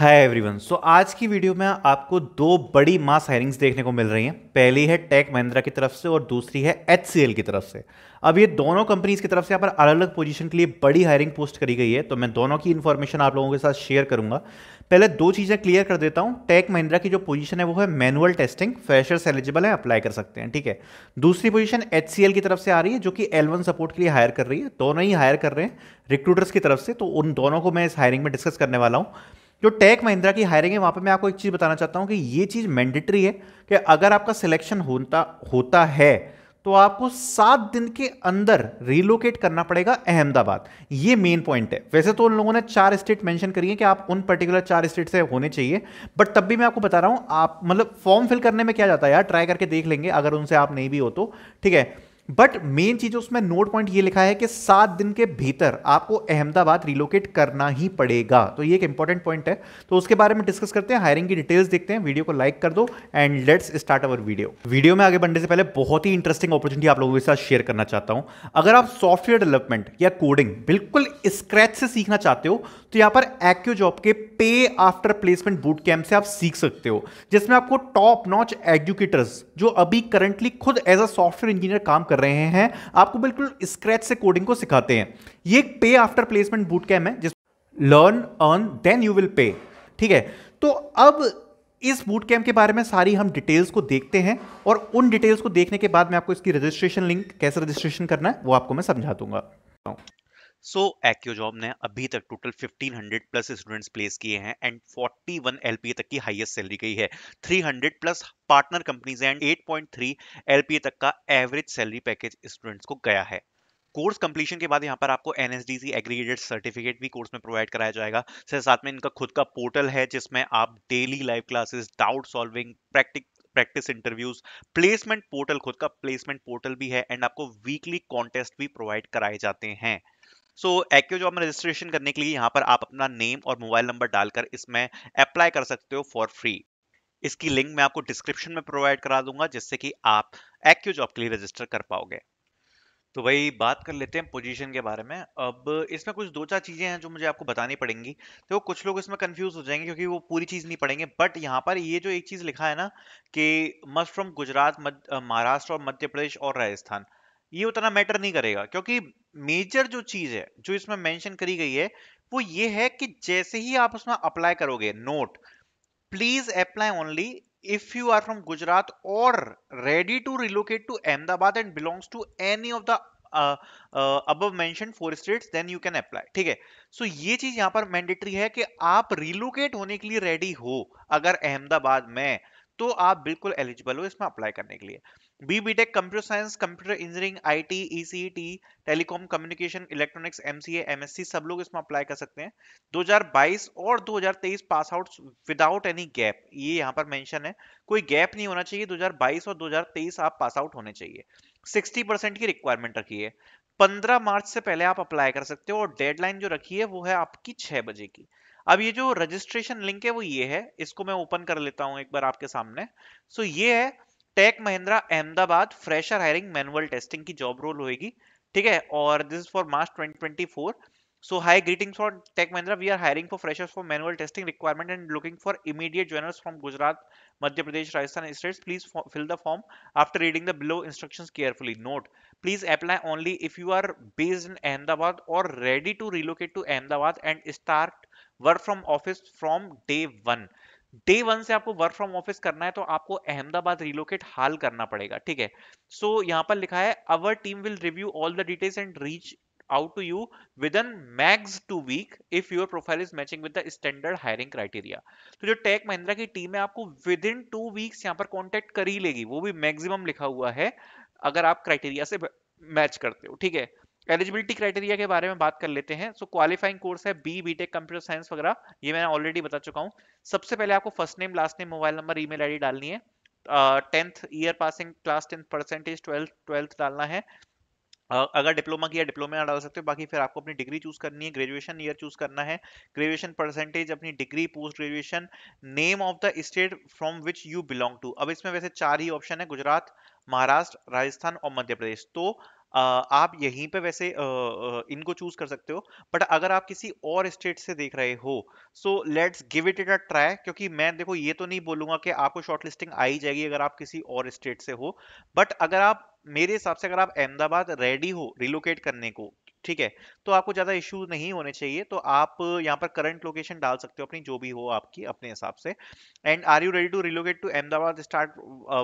Hi everyone so आज की video में आपको दो बड़ी मास हायरिंग्स देखने को मिल रही हैं पहली है टेक महिंद्रा की तरफ से और दूसरी है एच की तरफ से अब ये दोनों कंपनीज की तरफ से यहाँ पर अलग अलग पोजीशन के लिए बड़ी हायरिंग पोस्ट करी गई है तो मैं दोनों की इन्फॉर्मेशन आप लोगों के साथ शेयर करूंगा पहले दो चीज़ें क्लियर कर देता हूँ टेक महिंद्रा की जो पोजीशन है वो है मैनुअल टेस्टिंग फ्रेशर्स एलिजिबल है अप्लाई कर सकते हैं ठीक है दूसरी पोजीशन एच की तरफ से आ रही है जो कि एल सपोर्ट के लिए हायर कर रही है दोनों ही हायर कर रहे हैं रिक्रूटर्स की तरफ से तो उन दोनों को मैं इस हायरिंग में डिस्कस करने वाला हूँ जो टेक महिंद्रा की हायरिंग है वहाँ पर मैं आपको एक चीज़ बताना चाहता हूँ कि ये चीज़ मैंडेटरी है कि अगर आपका सिलेक्शन होता होता है तो आपको सात दिन के अंदर रिलोकेट करना पड़ेगा अहमदाबाद ये मेन पॉइंट है वैसे तो उन लोगों ने चार स्टेट मेंशन करी है कि आप उन पर्टिकुलर चार स्टेट से होने चाहिए बट तब भी मैं आपको बता रहा हूं आप मतलब फॉर्म फिल करने में क्या जाता है यार ट्राई करके देख लेंगे अगर उनसे आप नहीं भी हो तो ठीक है बट मेन चीज उसमें नोट पॉइंट ये लिखा है कि सात दिन के भीतर आपको अहमदाबाद रिलोकेट करना ही पड़ेगा तो ये एक इंपॉर्टेंट पॉइंट है तो उसके बारे में डिस्कस करते हैं हायरिंग की डिटेल्स देखते हैं वीडियो को लाइक कर दो and let's start our video video में आगे बढ़ने से पहले बहुत ही इंटरेस्टिंग अपॉर्चुनिटी आप लोगों के साथ शेयर करना चाहता हूं अगर आप सॉफ्टवेयर डेवलपमेंट या कोडिंग बिल्कुल स्क्रैच से सीखना चाहते हो तो यहां पर एक्यू जॉब के पे आफ्टर प्लेसमेंट बूट कैंप से आप सीख सकते हो जिसमें आपको टॉप नॉच एजुकेटर्स जो अभी करंटली खुद एज अ सॉफ्टवेयर इंजीनियर काम कर कर रहे हैं आपको बिल्कुल स्क्रैच से कोडिंग को सिखाते हैं ये एक पे आफ्टर प्लेसमेंट बूट कैम्प है जिस learn earn then you will pay ठीक है तो अब इस बूट कैम्प के बारे में सारी हम डिटेल्स को देखते हैं और उन डिटेल्स को देखने के बाद मैं आपको इसकी रजिस्ट्रेशन लिंक कैसे रजिस्ट्रेशन करना है वो आपको मैं समझा दूंगा सो एक्योजॉब ने अभी तक टोटल 1500 प्लस स्टूडेंट्स प्लेस किए हैं एंड 41 एलपीए तक की हाईएस्ट सैलरी गई है 300 plus partner companies and 8.3 LPA तक का एवरेज सैलरी पैकेज स्टूडेंट्स को गया है कोर्स कंप्लीशन के बाद यहाँ पर आपको एनएसडीसी एग्रीगेटेड सर्टिफिकेट भी कोर्स में प्रोवाइड कराया जाएगा साथ साथ में इनका खुद का पोर्टल है जिसमें आप daily live classes doubt solving practice practice interviews placement portal खुद का प्लेसमेंट पोर्टल भी है एंड आपको वीकली कॉन्टेस्ट भी प्रोवाइड कराए जाते हैं सो एक्यो जॉब में रजिस्ट्रेशन करने के लिए यहाँ पर आप अपना नेम और मोबाइल नंबर डालकर इसमें अप्लाई कर सकते हो फॉर फ्री इसकी लिंक मैं आपको डिस्क्रिप्शन में प्रोवाइड करा दूंगा जिससे कि आप एक्यो जॉब के लिए रजिस्टर कर पाओगे तो वही बात कर लेते हैं पोजीशन के बारे में अब इसमें कुछ दो चार चीज़ें हैं जो मुझे आपको बतानी पड़ेंगी तो कुछ लोग इसमें कंफ्यूज हो जाएंगे क्योंकि वो पूरी चीज़ नहीं पढ़ेंगे बट यहाँ पर ये जो एक चीज़ लिखा है ना कि मस्ट फ्रॉम गुजरात महाराष्ट्र और मध्य प्रदेश और राजस्थान ये उतना मैटर नहीं करेगा क्योंकि मेजर जो चीज है जो इसमें मेंशन करी गई है वो ये है कि जैसे ही आप उसमें अप्लाई करोगे note please apply only if you are from Gujarat और ready to relocate to Ahmedabad and belongs to any of the above mention four states then you can apply ठीक है सो so, ये चीज यहां पर मैंडेटरी है कि आप रिलोकेट होने के लिए रेडी हो अगर अहमदाबाद में तो आप बिल्कुल एलिजिबल हो इसमें अप्लाई करने के लिए B B tech computer science computer engineering I T E C T telecom communication electronics M C M S C सब लोग इसमें अप्लाई कर सकते हैं 2022 और 2023 pass out without any gap ये यहाँ पर मेंशन है कोई गैप नहीं होना चाहिए 2022 और 2023 आप पास आउट होने चाहिए 60 परसेंट की रिक्वायरमेंट रखी है 15 मार्च से पहले आप अप्लाई कर सकते हो और डेडलाइन जो रखी है वो है आपकी छह बजे की अब ये जो रजिस्ट्रेशन लिंक है वो ये है इसको मैं ओपन कर लेता हूँ एक बार आपके सामने सो so ये है tech Mahindra Ahmedabad fresher hiring manual testing की जॉब रोल होगी ठीक है और this is for March 2024 so hi greetings for tech Mahindra we are hiring for freshers for manual testing requirement and looking for immediate joiners from Gujarat Madhya Pradesh Rajasthan states please fill the form after reading the below instructions carefully note please apply only if you are based in Ahmedabad और ready to relocate to Ahmedabad and start work from office from day one day one से आपको work from office करना है तो आपको Ahmedabad relocate हाल करना पड़ेगा ठीक है सो so, यहाँ पर लिखा है our team will review all the details and reach out to you within max two week if your profile is matching with the standard hiring criteria. तो जो टेक महिंद्रा की टीम है आपको विद इन टू वीक्स यहाँ पर contact कर ही लेगी वो भी मैक्सिमम लिखा हुआ है अगर आप क्राइटेरिया से मैच करते हो ठीक है एलिजिबिलिटी क्राइटेरिया के बारे में बात कर लेते हैं सो क्वालिफाइंग कोर्स है बी बीटेक कंप्यूटर साइंस वगैरह ये मैं ऑलरेडी बता चुका हूँ सबसे पहले आपको first name last name mobile number email ID डालनी है tenth year passing class tenth percentage twelfth twelfth डालना है Uh, अगर डिप्लोमा किया डिप्लोमा डाल सकते हो बाकी फिर आपको अपनी डिग्री चूज करनी है ग्रेजुएशन ईयर चूज करना है ग्रेजुएशन परसेंटेज अपनी degree post graduation name of the state from which you belong to अब इसमें वैसे चार ही ऑप्शन है गुजरात महाराष्ट्र राजस्थान और मध्य प्रदेश तो आप यहीं पे वैसे इनको चूज कर सकते हो बट अगर आप किसी और स्टेट से देख रहे हो so let's give it it a try क्योंकि मैं देखो ये तो नहीं बोलूंगा कि आपको शॉर्टलिस्टिंग लिस्टिंग आई जाएगी अगर आप किसी और स्टेट से हो बट अगर आप मेरे हिसाब से अगर आप अहमदाबाद रेडी हो रिलोकेट करने को ठीक है तो आपको ज़्यादा इशू नहीं होने चाहिए तो आप यहाँ पर करंट लोकेशन डाल सकते हो अपनी जो भी हो आपकी अपने हिसाब से and are you ready to relocate to Ahmedabad start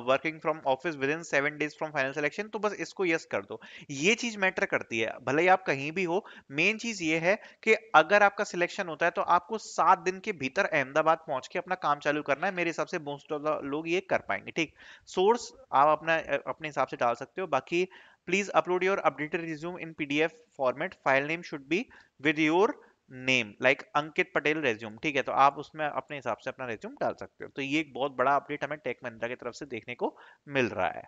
working from office within seven days from final selection तो बस इसको यस कर दो ये चीज़ मैटर करती है भले ही आप कहीं भी हो मेन चीज़ ये है कि अगर आपका सिलेक्शन होता है तो आपको सात दिन के भीतर अहमदाबाद पहुंच के अपना काम चालू करना है मेरे हिसाब से मोस्ट ऑफ द लोग ये कर पाएंगे ठीक सोर्स आप अपना अपने हिसाब से डाल सकते हो बाकी please upload your updated resume in pdf format file name should be with your name like Ankit Patel resume ठीक है तो आप उसमें अपने हिसाब से अपना रेज्यूम डाल सकते हो तो ये एक बहुत बड़ा अपडेट हमें टेक महिंद्रा की तरफ से देखने को मिल रहा है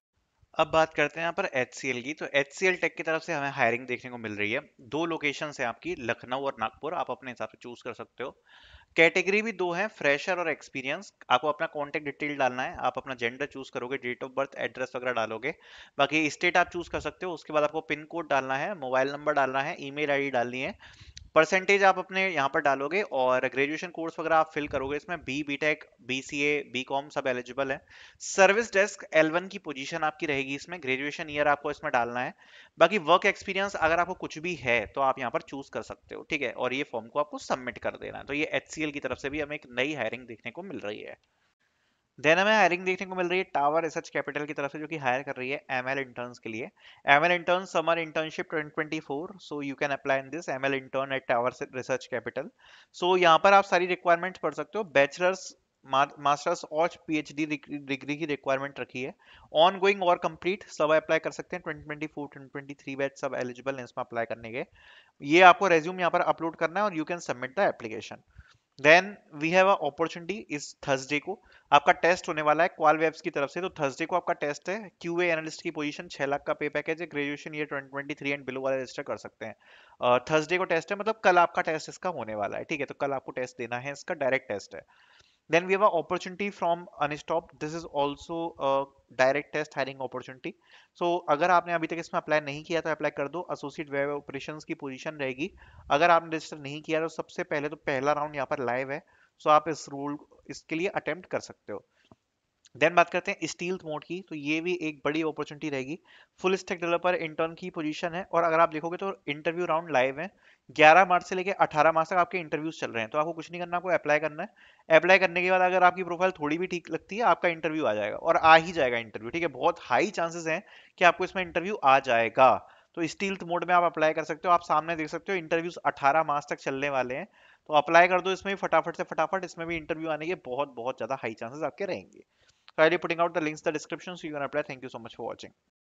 अब बात करते हैं यहाँ पर एच की तो एच सी टेक की तरफ से हमें हायरिंग देखने को मिल रही है दो लोकेशन है आपकी लखनऊ और नागपुर आप अपने हिसाब से चूज कर सकते हो कैटेगरी भी दो है फ्रेशर और एक्सपीरियंस आपको अपना कॉन्टेक्ट डिटेल डालना है आप अपना जेंडर चूज करोगे डेट ऑफ बर्थ एड्रेस वगैरह डालोगे बाकी स्टेट आप चूज कर सकते हो उसके बाद आपको पिन कोड डालना है मोबाइल नंबर डालना है ईमेल आईडी डालनी है परसेंटेज आप अपने यहाँ पर डालोगे और ग्रेजुएशन कोर्स वगैरह आप फिल करोगे इसमें B B tech B C A B com सब एलिजिबल है सर्विस डेस्क एल वन की पोजीशन आपकी रहेगी इसमें ग्रेजुएशन ईयर आपको इसमें डालना है बाकी वर्क एक्सपीरियंस अगर आपको कुछ भी है तो आप यहाँ पर चूज कर सकते हो ठीक है और ये फॉर्म को आपको सबमिट कर देना है तो ये एच की तरफ से भी हमें एक नई हायरिंग देखने को मिल रही है देन हमें हायरिंग देखने को मिल रही है टावर रिसर्च कैपिटल की तरफ से जो कि हायर कर रही है एम एल इंटर्न्स के लिए M L intern summer internship twenty four so you can apply in this M L intern at tower research capital सो यहाँ पर आप सारी रिक्वायरमेंट्स पढ़ सकते हो बैचलर्स मास्टर्स और पीएचडी डिग्री की रिक्वायरमेंट रखी है ऑन गोइंग और कंप्लीट सब अप्लाई कर सकते हैं twenty twenty four twenty twenty three batch सब एलिजिबल हैं इसमें अप्लाई करने के ये आपको रेज्यूम यहाँ पर अपलोड करना है और you can submit the application then we have opportunity इस थर्सडे को आपका टेस्ट होने वाला है क्वाल वेब्स की तरफ से तो थर्सडे को आपका टेस्ट है क्यू एनालिस्ट की पोजीशन छह लाख का पे पैकेज है graduation year twenty three and below वाला रजिस्टर कर सकते हैं थर्सडे को टेस्ट है मतलब कल आपका टेस्ट इसका होने वाला है ठीक है तो कल आपको टेस्ट देना है इसका डायरेक्ट टेस्ट है then we have an opportunity from unstop this is also a direct test hiring opportunity so अगर आपने अभी तक इसमें अप्लाई नहीं किया तो अप्लाई कर दो एसोसिएट वेब ऑपरेशंस की पोजीशन रहेगी अगर आपने रजिस्टर नहीं किया तो सबसे पहले तो पहला राउंड यहाँ पर लाइव है सो so आप इस रूल इसके लिए अटेम्प्ट कर सकते हो देन बात करते हैं स्टील मोड की तो ये भी एक बड़ी अपॉर्चुनिटी रहेगी फुल स्टेक डेवलपर इंटर्न की पोजीशन है और अगर आप देखोगे तो इंटरव्यू राउंड लाइव है 11 मार्च से लेकर 18 मार्च तक आपके इंटरव्यूज चल रहे हैं तो आपको कुछ नहीं करना आपको अप्लाई करना है अप्लाई करने के बाद अगर आपकी प्रोफाइल थोड़ी भी ठीक लगती है आपका इंटरव्यू आ जाएगा और आ ही जाएगा इंटरव्यू ठीक है बहुत हाई चांसेस है कि आपको इसमें इंटरव्यू आ जाएगा तो स्टील मोड में आप अप्लाई कर सकते हो आप सामने देख सकते हो इंटरव्यूज अठारह मार्च तक चलने वाले हैं तो अप्लाई कर दो इसमें भी फटाफट से फटाफट इसमें भी इंटरव्यू आने के बहुत बहुत ज़्यादा हाई चांसेस आपके रहेंगे so i'll be putting out the links in the description so you can apply thank you so much for watching